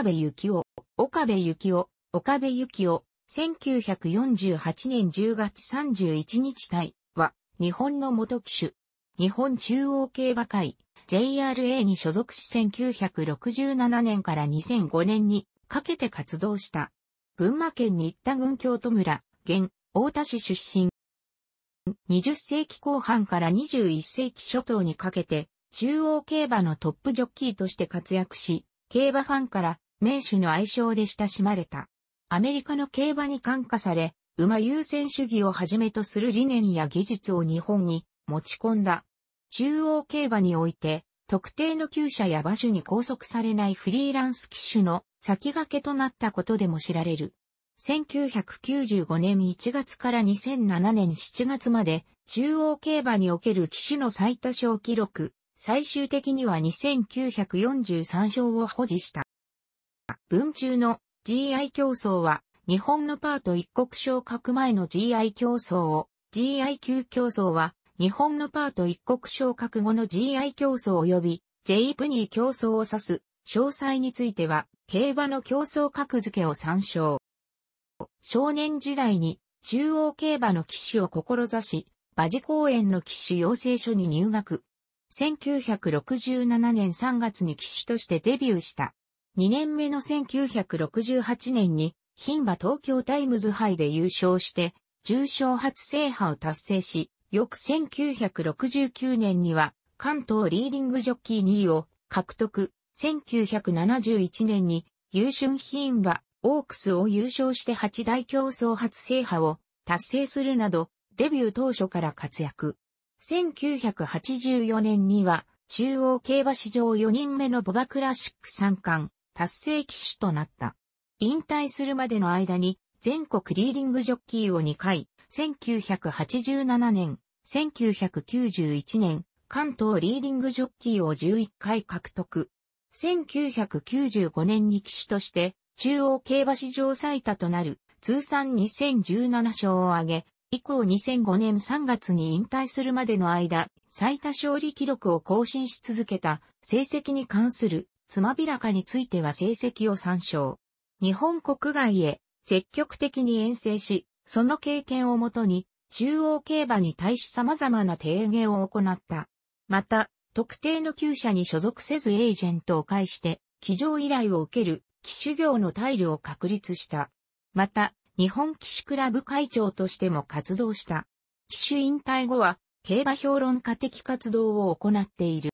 岡部幸夫、岡部幸夫、岡部幸夫、1948年10月31日体は、日本の元騎手、日本中央競馬会、JRA に所属し1967年から2005年にかけて活動した。群馬県新田郡京都村、現、大田市出身。20世紀後半から21世紀初頭にかけて、中央競馬のトップジョッキーとして活躍し、競馬ファンから名手の愛称で親しまれた。アメリカの競馬に感化され、馬優先主義をはじめとする理念や技術を日本に持ち込んだ。中央競馬において、特定の厩舎や馬種に拘束されないフリーランス騎手の先駆けとなったことでも知られる。1995年1月から2007年7月まで中央競馬における騎手の最多勝記録、最終的には2943勝を保持した。文中の GI 競争は、日本のパート一国昇格前の GI 競争を、GI 級競争は、日本のパート一国昇格後の GI 競争及び、J プニー競争を指す、詳細については、競馬の競争格付けを参照。少年時代に、中央競馬の騎手を志し、馬事公園の騎手養成所に入学。1967年3月に騎手としてデビューした。2年目の1968年に、牝馬東京タイムズ杯で優勝して、重賞初制覇を達成し、翌1969年には、関東リーディングジョッキー2位を獲得。1971年に、優春牝馬、オークスを優勝して8大競争初制覇を達成するなど、デビュー当初から活躍。1984年には、中央競馬史上4人目のボバクラシック三冠、達成騎手となった。引退するまでの間に全国リーディングジョッキーを2回、1987年、1991年、関東リーディングジョッキーを11回獲得。1995年に騎手として、中央競馬史上最多となる通算2017勝を挙げ、以降2005年3月に引退するまでの間、最多勝利記録を更新し続けた成績に関するつまびらかについては成績を参照。日本国外へ積極的に遠征し、その経験をもとに、中央競馬に対し様々な提言を行った。また、特定の厩舎に所属せずエージェントを介して、騎乗依頼を受ける、騎手業のタイルを確立した。また、日本騎手クラブ会長としても活動した。騎手引退後は、競馬評論家的活動を行っている。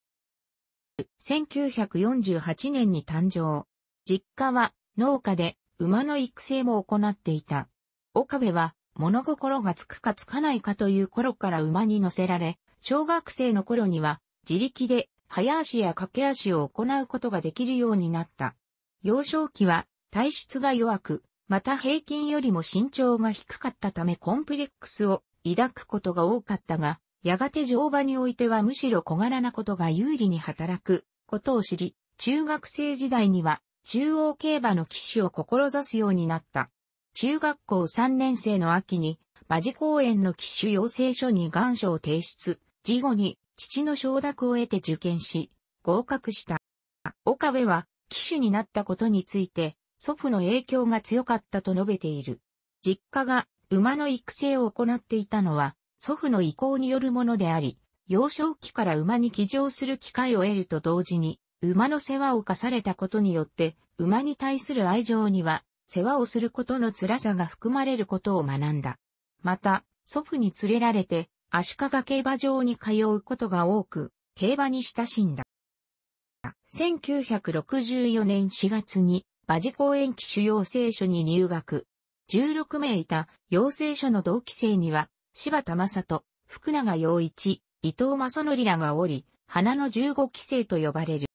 1948年に誕生。実家は農家で馬の育成も行っていた。岡部は物心がつくかつかないかという頃から馬に乗せられ、小学生の頃には自力で早足や駆け足を行うことができるようになった。幼少期は体質が弱く、また平均よりも身長が低かったためコンプレックスを抱くことが多かったが、やがて乗馬においてはむしろ小柄なことが有利に働くことを知り、中学生時代には中央競馬の騎手を志すようになった。中学校3年生の秋に、馬事公園の騎手養成所に願書を提出、事後に父の承諾を得て受験し、合格した。岡部は騎手になったことについて、祖父の影響が強かったと述べている。実家が馬の育成を行っていたのは、祖父の意向によるものであり、幼少期から馬に騎乗する機会を得ると同時に、馬の世話を課されたことによって、馬に対する愛情には、世話をすることの辛さが含まれることを学んだ。また、祖父に連れられて、足利競馬場に通うことが多く、競馬に親しんだ。1964年4月に、馬事公園機主養成所に入学。16名いた養成所の同期生には、柴田正人、福永陽一、伊藤正則らがおり、花の十五期生と呼ばれる。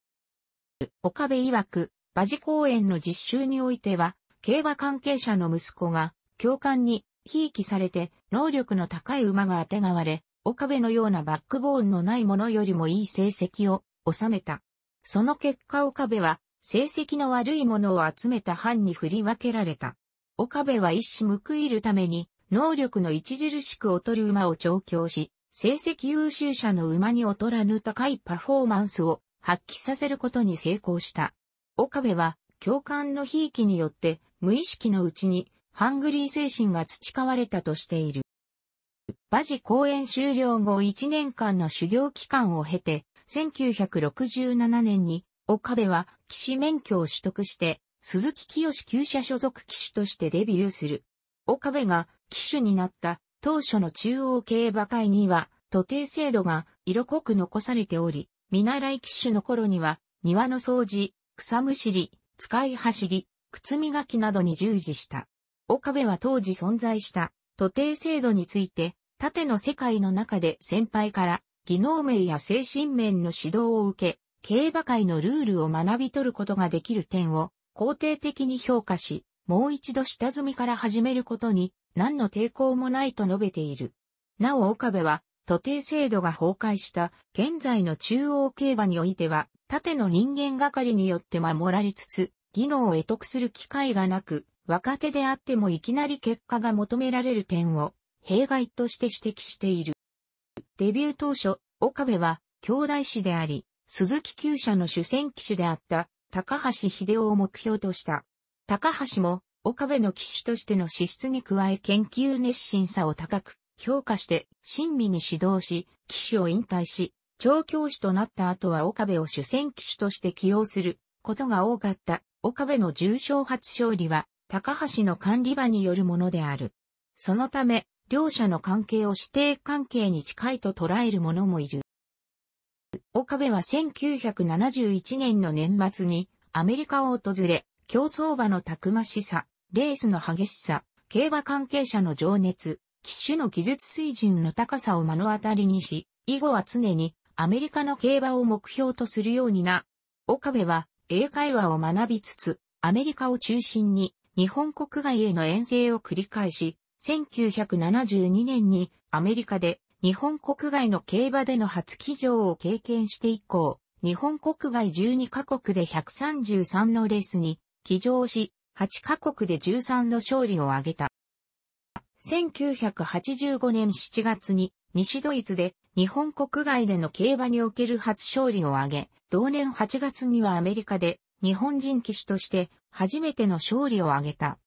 岡部曰く、馬事公演の実習においては、競馬関係者の息子が、教官に、ひいきされて、能力の高い馬が当てがわれ、岡部のようなバックボーンのないものよりもいい成績を収めた。その結果岡部は、成績の悪いものを集めた班に振り分けられた。岡部は一矢報いるために、能力の著しく劣る馬を調教し、成績優秀者の馬に劣らぬ高いパフォーマンスを発揮させることに成功した。岡部は、教官の悲劇によって、無意識のうちに、ハングリー精神が培われたとしている。馬事公演終了後1年間の修行期間を経て、1967年に、岡部は、騎士免許を取得して、鈴木清厩舎所属騎手としてデビューする。岡部が騎手になった当初の中央競馬会には、徒弟制度が色濃く残されており、見習い騎手の頃には、庭の掃除、草むしり、使い走り、靴磨きなどに従事した。岡部は当時存在した徒弟制度について、縦の世界の中で先輩から技能面や精神面の指導を受け、競馬界のルールを学び取ることができる点を肯定的に評価し、もう一度下積みから始めることに何の抵抗もないと述べている。なお岡部は、徒弟制度が崩壊した現在の中央競馬においては、縦の人間がかりによって守られつつ、技能を得得する機会がなく、若手であってもいきなり結果が求められる点を、弊害として指摘している。デビュー当初、岡部は、兄弟子であり、鈴木厩舎の主戦騎手であった、高橋秀夫を目標とした。高橋も、岡部の騎手としての資質に加え研究熱心さを高く、評価して、親身に指導し、騎手を引退し、調教師となった後は岡部を主戦騎手として起用することが多かった。岡部の重賞初勝利は、高橋の管理場によるものである。そのため、両者の関係を指定関係に近いと捉える者もいる。岡部は1971年の年末にアメリカを訪れ、競走馬のたくましさ、レースの激しさ、競馬関係者の情熱、騎手の技術水準の高さを目の当たりにし、以後は常にアメリカの競馬を目標とするようにな。岡部は英会話を学びつつ、アメリカを中心に日本国外への遠征を繰り返し、1972年にアメリカで日本国外の競馬での初騎乗を経験して以降、日本国外12カ国で133のレースに騎乗し、8カ国で13の勝利を挙げた。1985年7月に西ドイツで日本国外での競馬における初勝利を挙げ、同年8月にはアメリカで日本人騎手として初めての勝利を挙げた。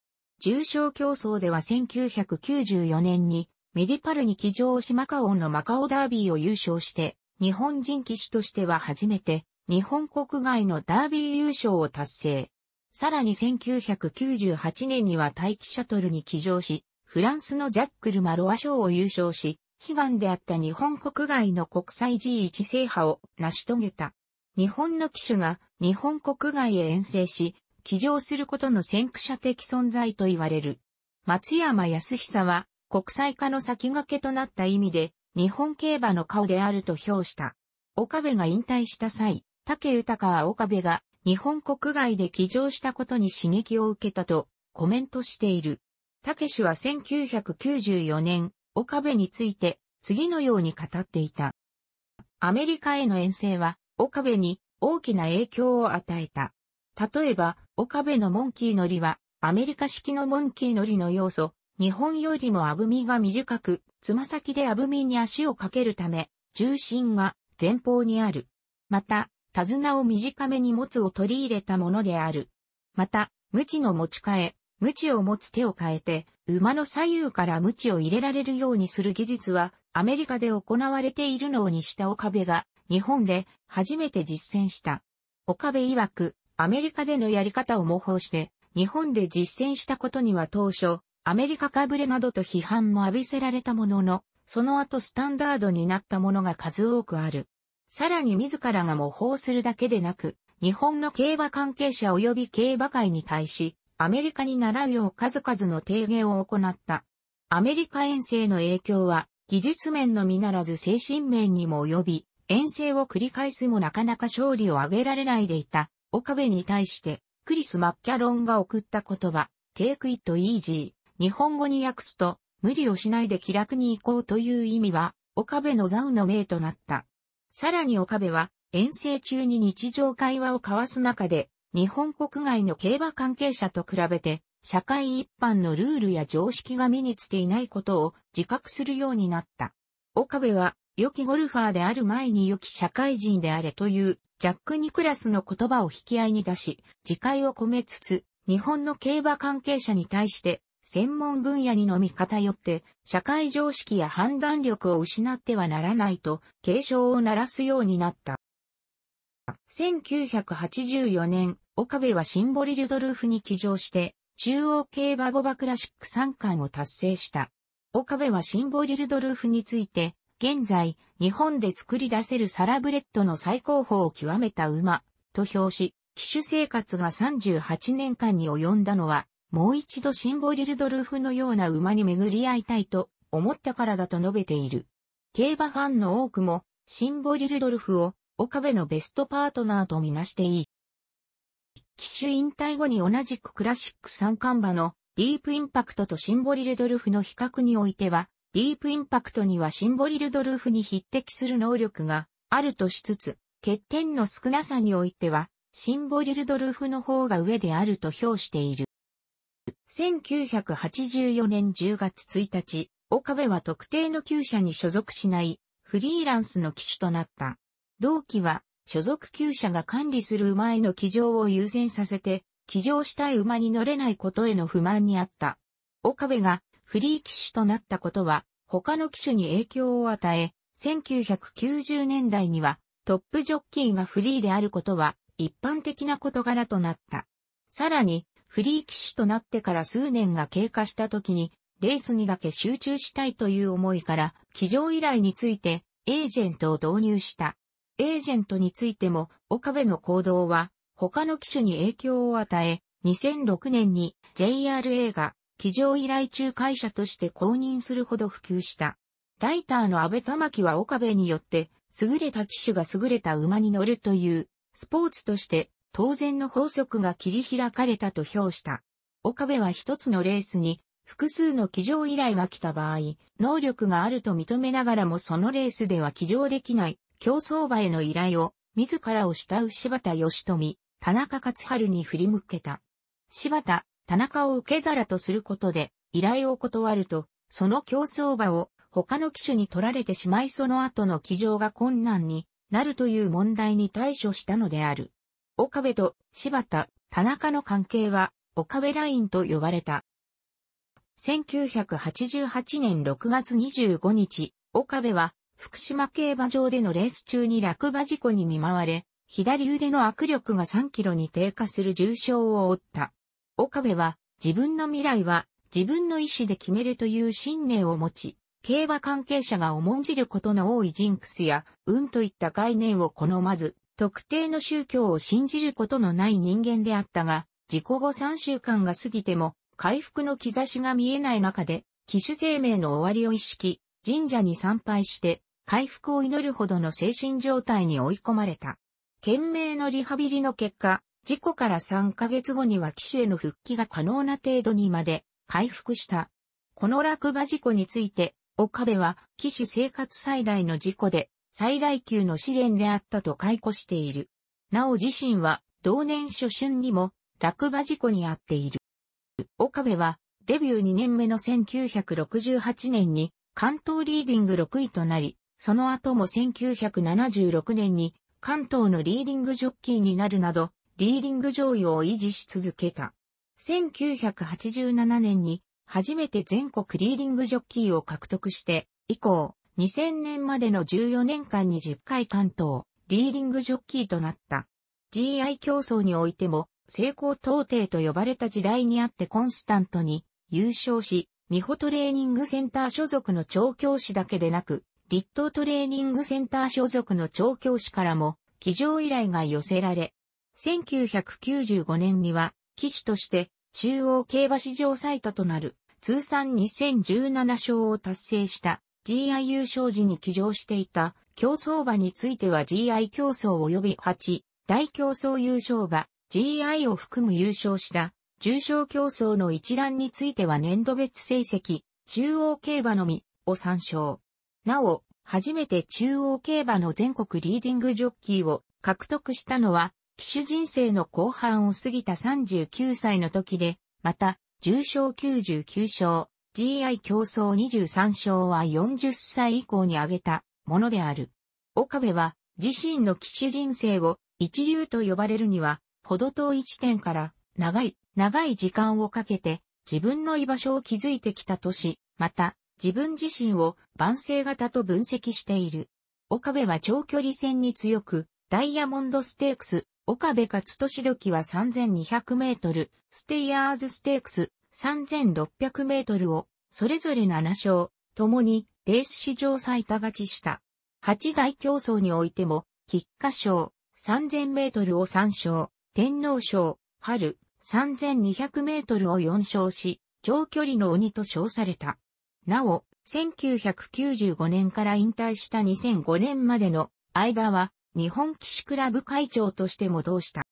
重賞競争では1994年にメディパルに騎乗しマカオンのマカオダービーを優勝して、日本人騎手としては初めて日本国外のダービー優勝を達成。さらに1998年には待機シャトルに起乗し、フランスのジャックル・マロア賞を優勝し、悲願であった日本国外の国際 G1 制覇を成し遂げた。日本の機種が日本国外へ遠征し、起乗することの先駆者的存在と言われる。松山康久は国際化の先駆けとなった意味で、日本競馬の顔であると評した。岡部が引退した際、竹豊は岡部が日本国外で起乗したことに刺激を受けたとコメントしている。たけしは1994年、岡部について次のように語っていた。アメリカへの遠征は岡部に大きな影響を与えた。例えば、岡部のモンキー乗りはアメリカ式のモンキー乗りの要素、日本よりもあぶみが短く、つま先であぶみに足をかけるため、重心が前方にある。また、手綱を短めに持つを取り入れたものである。また、無知の持ち替え、無知を持つ手を変えて、馬の左右から無知を入れられるようにする技術は、アメリカで行われているのを西田岡部が、日本で初めて実践した。岡部曰く、アメリカでのやり方を模倣して、日本で実践したことには当初、アメリカかぶれなどと批判も浴びせられたものの、その後スタンダードになったものが数多くある。さらに自らが模倣するだけでなく、日本の競馬関係者及び競馬界に対し、アメリカに習うよう数々の提言を行った。アメリカ遠征の影響は、技術面のみならず精神面にも及び、遠征を繰り返すもなかなか勝利を挙げられないでいた、岡部に対して、クリス・マッキャロンが送った言葉、take it easy、日本語に訳すと、無理をしないで気楽に行こうという意味は、岡部のザウの命となった。さらに岡部は、遠征中に日常会話を交わす中で、日本国外の競馬関係者と比べて、社会一般のルールや常識が身につていないことを自覚するようになった。岡部は、良きゴルファーである前に良き社会人であれという、ジャック・ニクラスの言葉を引き合いに出し、自戒を込めつつ、日本の競馬関係者に対して、専門分野にのみ偏って、社会常識や判断力を失ってはならないと、警鐘を鳴らすようになった。1984年、岡部はシンボリルドルーフに起乗して、中央競馬ボバクラシック3冠を達成した。岡部はシンボリルドルーフについて、現在、日本で作り出せるサラブレッドの最高峰を極めた馬、と評し、騎手生活が38年間に及んだのは、もう一度シンボリルドルフのような馬に巡り合いたいと思ったからだと述べている。競馬ファンの多くも、シンボリルドルフを岡部のベストパートナーとみなしていい。騎手引退後に同じくクラシック三冠馬のディープインパクトとシンボリルドルフの比較においては、ディープインパクトにはシンボリルドルフに匹敵する能力があるとしつつ、欠点の少なさにおいては、シンボリルドルフの方が上であると評している。1984年10月1日、岡部は特定の旧舎に所属しないフリーランスの騎手となった。同期は所属旧舎が管理する馬への騎乗を優先させて、騎乗したい馬に乗れないことへの不満にあった。岡部がフリー騎手となったことは他の騎手に影響を与え、1990年代にはトップジョッキーがフリーであることは一般的な事柄となった。さらに、フリー騎手となってから数年が経過した時に、レースにだけ集中したいという思いから、騎乗依頼について、エージェントを導入した。エージェントについても、岡部の行動は、他の機種に影響を与え、2006年に JRA が騎乗依頼中会社として公認するほど普及した。ライターの安部玉木は岡部によって、優れた機種が優れた馬に乗るという、スポーツとして当然の法則が切り開かれたと評した。岡部は一つのレースに複数の騎乗依頼が来た場合、能力があると認めながらもそのレースでは騎乗できない競走馬への依頼を自らを慕う柴田義富、田中勝春に振り向けた。柴田、田中を受け皿とすることで依頼を断ると、その競走馬を他の機種に取られてしまいその後の騎乗が困難になるという問題に対処したのである。岡部と柴田、田中の関係は、岡部ラインと呼ばれた。1988年6月25日、岡部は、福島競馬場でのレース中に落馬事故に見舞われ、左腕の握力が3キロに低下する重傷を負った。岡部は、自分の未来は、自分の意思で決めるという信念を持ち、競馬関係者が重んじることの多いジンクスや、運といった概念を好まず、特定の宗教を信じることのない人間であったが、事故後3週間が過ぎても、回復の兆しが見えない中で、騎手生命の終わりを意識、神社に参拝して、回復を祈るほどの精神状態に追い込まれた。懸命のリハビリの結果、事故から3ヶ月後には騎手への復帰が可能な程度にまで回復した。この落馬事故について、岡部は騎手生活最大の事故で最大級の試練であったと解雇している。なお自身は同年初春にも落馬事故に遭っている。岡部はデビュー2年目の1968年に関東リーディング6位となり、その後も1976年に関東のリーディングジョッキーになるなど、リーディング上位を維持し続けた。1987年に初めて全国リーディングジョッキーを獲得して、以降、2000年までの14年間に10回関東、リーディングジョッキーとなった。GI 競争においても、成功到底と呼ばれた時代にあってコンスタントに優勝し、美穂トレーニングセンター所属の調教師だけでなく、立東トレーニングセンター所属の調教師からも、騎乗依頼が寄せられ、1995年には、騎手として、中央競馬史上最多となる、通算2017勝を達成した、GI 優勝時に騎乗していた競争馬については GI 競争及び8、大競争優勝馬、GI を含む優勝した重賞競争の一覧については年度別成績、中央競馬のみを参照。なお、初めて中央競馬の全国リーディングジョッキーを獲得したのは、騎手人生の後半を過ぎた39歳の時で、また、重賞99勝、GI 競争23勝は40歳以降に挙げたものである。岡部は自身の騎手人生を一流と呼ばれるには、ほど遠い地点から長い、長い時間をかけて自分の居場所を築いてきたとし、また自分自身を万世型と分析している。岡部は長距離戦に強く、ダイヤモンドステークス、岡部勝利時は3200メートル、ステイヤーズステークス、3600メートルを、それぞれ7勝、共に、レース史上最多勝ちした。8大競争においても、菊花賞、3000メートルを3勝、天皇賞、春、3200メートルを4勝し、長距離の鬼と称された。なお、1995年から引退した2005年までの間は、日本騎士クラブ会長としても同した。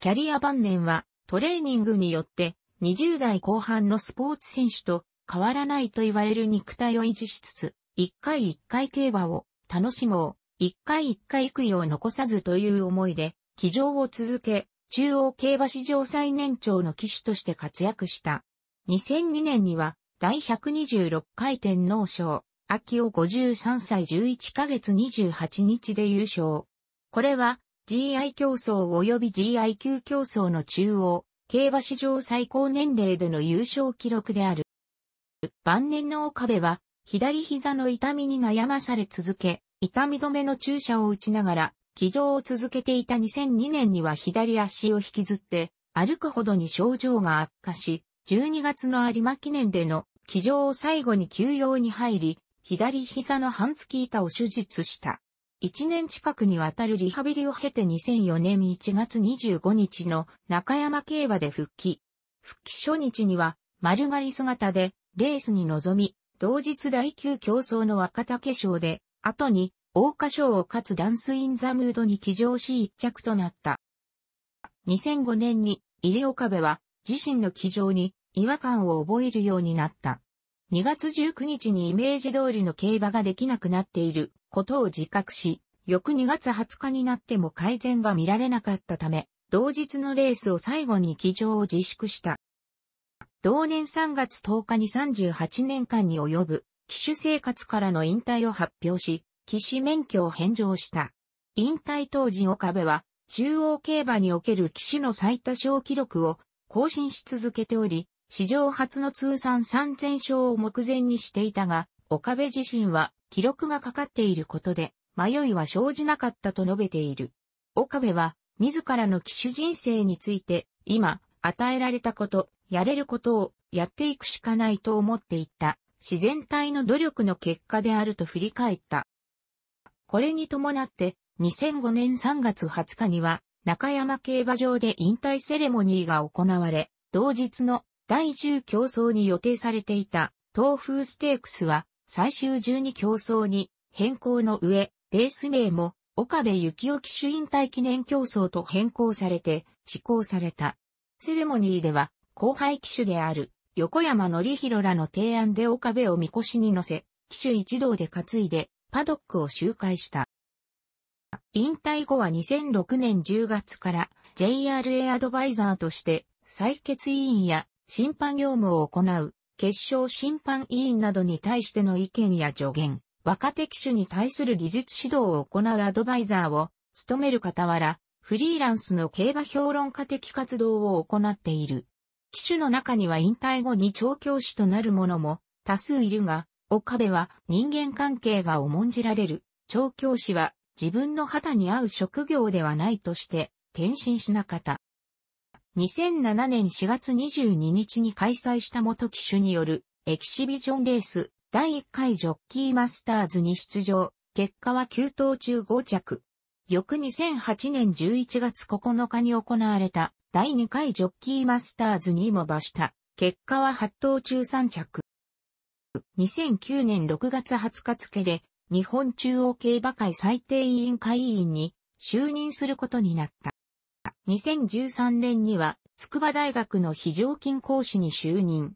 キャリア晩年は、トレーニングによって20代後半のスポーツ選手と変わらないと言われる肉体を維持しつつ、一回一回競馬を楽しもう、一回一回行くよう残さずという思いで、騎乗を続け、中央競馬史上最年長の騎手として活躍した。2002年には、第126回天皇賞、秋を53歳11ヶ月28日で優勝。これは、GI 競争及び GI 級競争の中央、競馬史上最高年齢での優勝記録である。晩年の岡部は、左膝の痛みに悩まされ続け、痛み止めの注射を打ちながら、騎乗を続けていた2002年には左足を引きずって、歩くほどに症状が悪化し、12月の有馬記念での騎乗を最後に休養に入り、左膝の半月板を手術した。1年近くにわたるリハビリを経て2004年1月25日の中山競馬で復帰。復帰初日には丸刈り姿でレースに臨み、同日第9競争の若竹賞で、後に大花賞を勝つダンスインザムードに騎乗し一着となった。2005年に入岡部は自身の騎乗に違和感を覚えるようになった。2月19日にイメージ通りの競馬ができなくなっていることを自覚し、翌2月20日になっても改善が見られなかったため、同日のレースを最後に騎乗を自粛した。同年3月10日に38年間に及ぶ、騎手生活からの引退を発表し、騎士免許を返上した。引退当時岡部は、中央競馬における騎士の最多勝記録を更新し続けており、史上初の通算3000勝を目前にしていたが、岡部自身は記録がかかっていることで、迷いは生じなかったと述べている。岡部は、自らの騎手人生について、今、与えられたこと、やれることをやっていくしかないと思っていた、自然体の努力の結果であると振り返った。これに伴って、2005年3月20日には、中山競馬場で引退セレモニーが行われ、同日の第10競争に予定されていた東風ステークスは最終12競争に変更の上、レース名も岡部幸雄騎手引退記念競争と変更されて施行された。セレモニーでは後輩騎手である横山則弘らの提案で岡部をみこしに乗せ、騎手一同で担いでパドックを周回した。引退後は2006年10月から JRA アドバイザーとして採決委員や審判業務を行う決勝審判委員などに対しての意見や助言、若手機種に対する技術指導を行うアドバイザーを務める傍ら、フリーランスの競馬評論家的活動を行っている。機種の中には引退後に調教師となる者も多数いるが、岡部は人間関係が重んじられる。調教師は自分の肌に合う職業ではないとして転身しなかった。2007年4月22日に開催した元機種によるエキシビジョンレース第1回ジョッキーマスターズに出場。結果は9等中5着。翌2008年11月9日に行われた第2回ジョッキーマスターズにも馬した。結果は8等中3着。2009年6月20日付で日本中央競馬会最低委員会委員に就任することになった。2013年には筑波大学の非常勤講師に就任。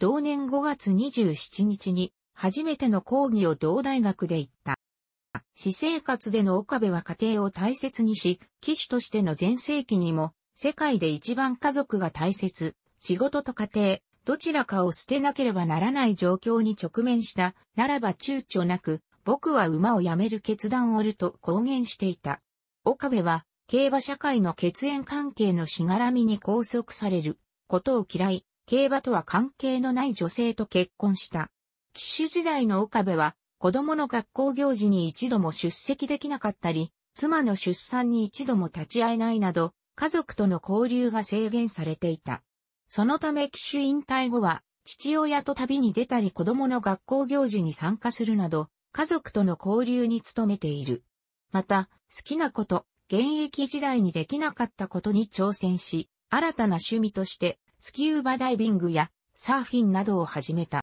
同年5月27日に初めての講義を同大学で行った。私生活での岡部は家庭を大切にし、騎手としての前世紀にも、世界で一番家族が大切、仕事と家庭、どちらかを捨てなければならない状況に直面した、ならば躊躇なく、僕は馬を辞める決断をると公言していた。岡部は、競馬社会の血縁関係のしがらみに拘束されることを嫌い、競馬とは関係のない女性と結婚した。騎手時代の岡部は、子供の学校行事に一度も出席できなかったり、妻の出産に一度も立ち会えないなど、家族との交流が制限されていた。そのため騎手引退後は、父親と旅に出たり子供の学校行事に参加するなど、家族との交流に努めている。また、好きなこと、現役時代にできなかったことに挑戦し、新たな趣味としてスキューバダイビングやサーフィンなどを始めた。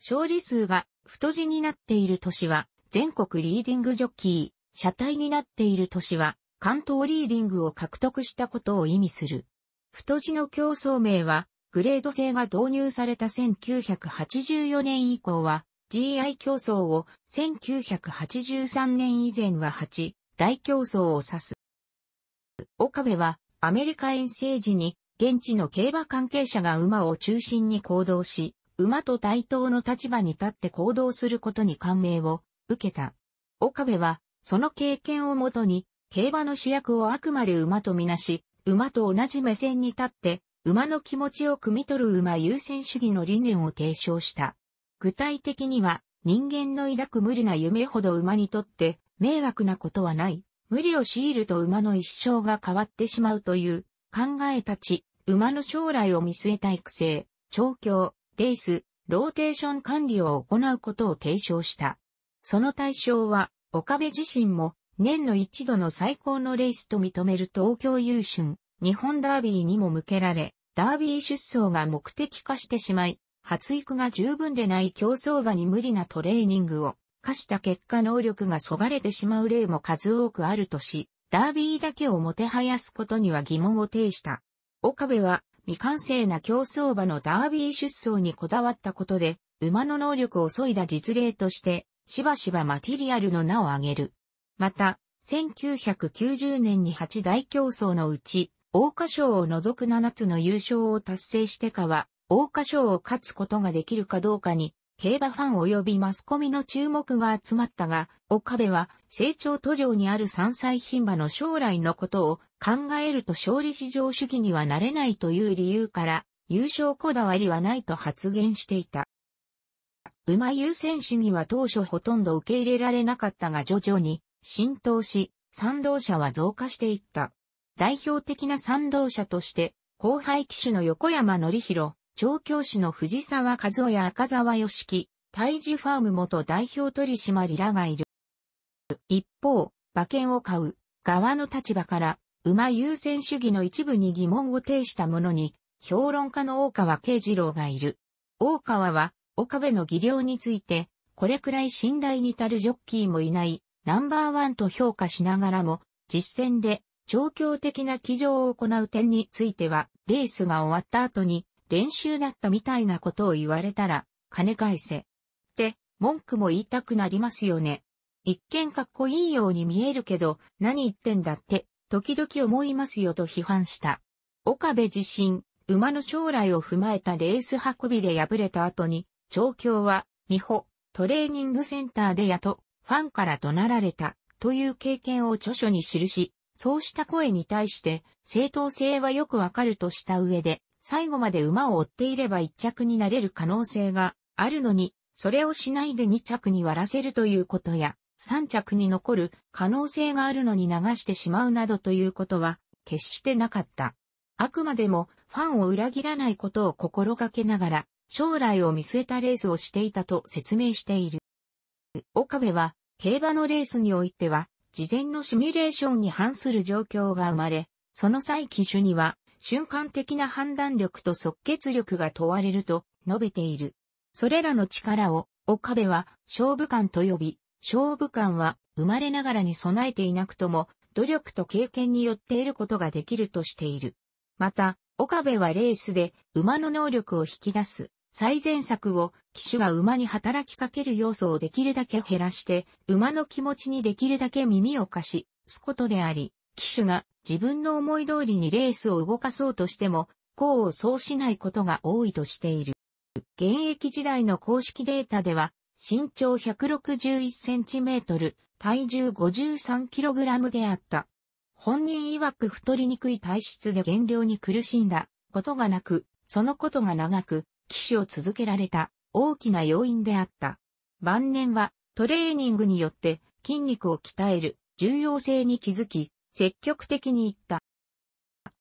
勝利数が太字になっている年は全国リーディングジョッキー、車体になっている年は関東リーディングを獲得したことを意味する。太字の競争名はグレード制が導入された1984年以降は GI 競争を1983年以前は8、大競争を指す。岡部はアメリカ遠征時に現地の競馬関係者が馬を中心に行動し、馬と対等の立場に立って行動することに感銘を受けた。岡部はその経験をもとに競馬の主役をあくまで馬とみなし、馬と同じ目線に立って馬の気持ちを汲み取る馬優先主義の理念を提唱した。具体的には人間の抱く無理な夢ほど馬にとって迷惑なことはない。無理を強いると馬の一生が変わってしまうという考えたち、馬の将来を見据えた育成、調教、レース、ローテーション管理を行うことを提唱した。その対象は、岡部自身も年の一度の最高のレースと認める東京優春、日本ダービーにも向けられ、ダービー出走が目的化してしまい、発育が十分でない競争馬に無理なトレーニングを化した結果能力がそがれてしまう例も数多くあるとし、ダービーだけをもてはやすことには疑問を呈した。岡部は未完成な競走馬のダービー出走にこだわったことで、馬の能力を削いだ実例として、しばしばマティリアルの名を挙げる。また、1990年に8大競争のうち、桜花賞を除く7つの優勝を達成してかは、桜花賞を勝つことができるかどうかに競馬ファン及びマスコミの注目が集まったが、岡部は成長途上にある山菜牝馬の将来のことを考えると勝利至上主義にはなれないという理由から、優勝こだわりはないと発言していた。馬優先主義は当初ほとんど受け入れられなかったが徐々に浸透し、賛同者は増加していった。代表的な賛同者として、後輩騎手の横山則弘、調教師の藤沢和夫や赤沢良樹、大事ファーム元代表取締らがいる。一方、馬券を買う側の立場から馬優先主義の一部に疑問を呈したものに、評論家の大川慶次郎がいる。大川は、岡部の技量について、これくらい信頼に足るジョッキーもいない、ナンバーワンと評価しながらも、実践で、調教的な騎乗を行う点については、レースが終わった後に、練習だったみたいなことを言われたら、金返せ。って、文句も言いたくなりますよね。一見かっこいいように見えるけど、何言ってんだって、時々思いますよと批判した。岡部自身、馬の将来を踏まえたレース運びで敗れた後に、調教は、美穂、トレーニングセンターでやと、ファンから怒鳴られた、という経験を著書に記し、そうした声に対して、正当性はよくわかるとした上で、最後まで馬を追っていれば1着になれる可能性があるのに、それをしないで2着に割らせるということや、3着に残る可能性があるのに流してしまうなどということは決してなかった。あくまでもファンを裏切らないことを心がけながら将来を見据えたレースをしていたと説明している。岡部は競馬のレースにおいては事前のシミュレーションに反する状況が生まれ、その際機種には瞬間的な判断力と即決力が問われると述べている。それらの力を、岡部は勝負感と呼び、勝負感は生まれながらに備えていなくとも、努力と経験によって得ることができるとしている。また、岡部はレースで馬の能力を引き出す最善策を騎手が馬に働きかける要素をできるだけ減らして馬の気持ちにできるだけ耳を貸し、すことであり、騎手が自分の思い通りにレースを動かそうとしても、功を奏しないことが多いとしている。現役時代の公式データでは、身長1 6 1トル、体重5 3ラムであった。本人曰く太りにくい体質で減量に苦しんだことがなく、そのことが長く、騎手を続けられた大きな要因であった。晩年はトレーニングによって筋肉を鍛える重要性に気づき、積極的に言った。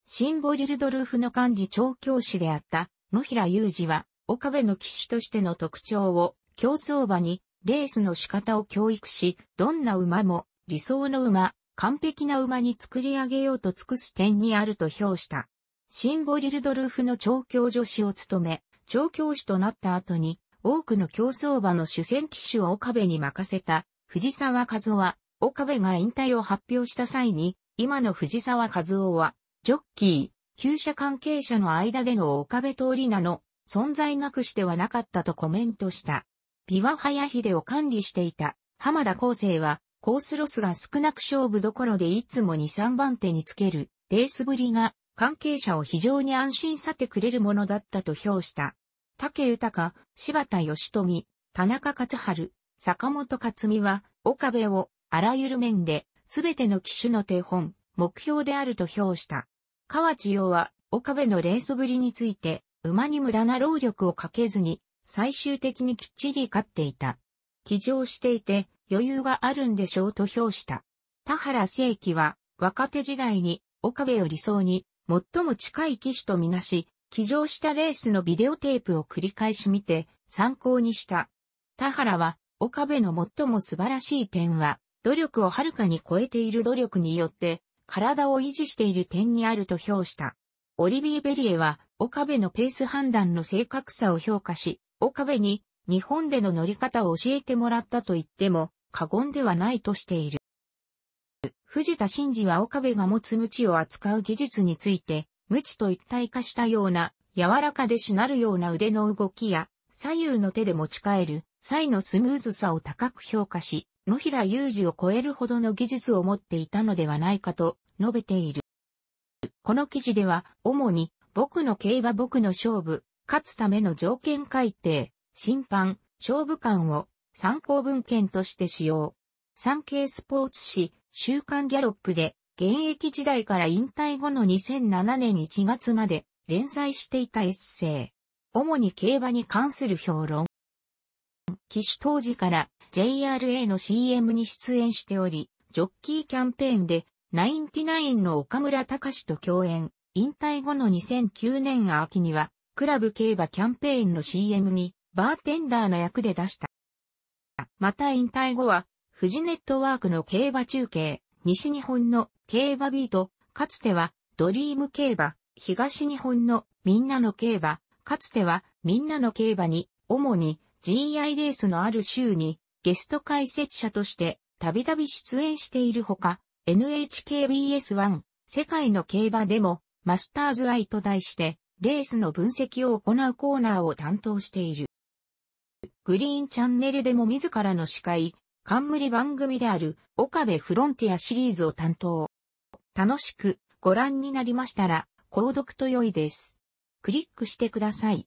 シンボリルドルーフの管理調教師であった野平裕二は、岡部の騎手としての特徴を競走馬にレースの仕方を教育し、どんな馬も理想の馬、完璧な馬に作り上げようと尽くす点にあると評した。シンボリルドルーフの調教助手を務め、調教師となった後に、多くの競走馬の主戦騎手を岡部に任せた、藤沢和夫は、岡部が引退を発表した際に、今の藤沢和夫は、ジョッキー、旧社関係者の間での岡部通りなの、存在なくしてはなかったとコメントした。ビワハヤヒデを管理していた浜田康生は、コースロスが少なく勝負どころでいつも2、3番手につける、レースぶりが、関係者を非常に安心さてくれるものだったと評した。竹豊、柴田義富、田中勝春、坂本勝美は、岡部を、あらゆる面で、すべての機種の手本、目標であると評した。河地洋は、岡部のレースぶりについて、馬に無駄な労力をかけずに、最終的にきっちり勝っていた。騎乗していて、余裕があるんでしょうと評した。田原正規は、若手時代に、岡部を理想に、最も近い騎手とみなし、騎乗したレースのビデオテープを繰り返し見て、参考にした。田原は、岡部の最も素晴らしい点は、努力をはるかに超えている努力によって、体を維持している点にあると評した。オリビー・ベリエは、岡部のペース判断の正確さを評価し、岡部に日本での乗り方を教えてもらったと言っても過言ではないとしている。藤田真二は岡部が持つ無知を扱う技術について、無知と一体化したような、柔らかでしなるような腕の動きや、左右の手で持ち帰る、際のスムーズさを高く評価し、野平雄二を超えるほどの技術を持っていたのではないかと述べている。この記事では、主に、僕の競馬僕の勝負、勝つための条件改定、審判、勝負感を参考文献として使用。産経スポーツ誌、週刊ギャロップで、現役時代から引退後の2007年1月まで連載していたエッセイ。主に競馬に関する評論。騎手当時から JRA の CM に出演しており、ジョッキーキャンペーンでナインティナインの岡村隆史と共演、引退後の2009年秋には、クラブ競馬キャンペーンの CM にバーテンダーの役で出した。また引退後は、フジネットワークの競馬中継、西日本の競馬ビート、かつてはドリーム競馬、東日本のみんなの競馬、かつてはみんなの競馬に、主に GI レースのある週にゲスト解説者としてたびたび出演しているほか、NHKBS1 世界の競馬でもマスターズ愛と題してレースの分析を行うコーナーを担当している。グリーンチャンネルでも自らの司会、冠番組である岡部フロンティアシリーズを担当。楽しくご覧になりましたら、購読と良いです。クリックしてください。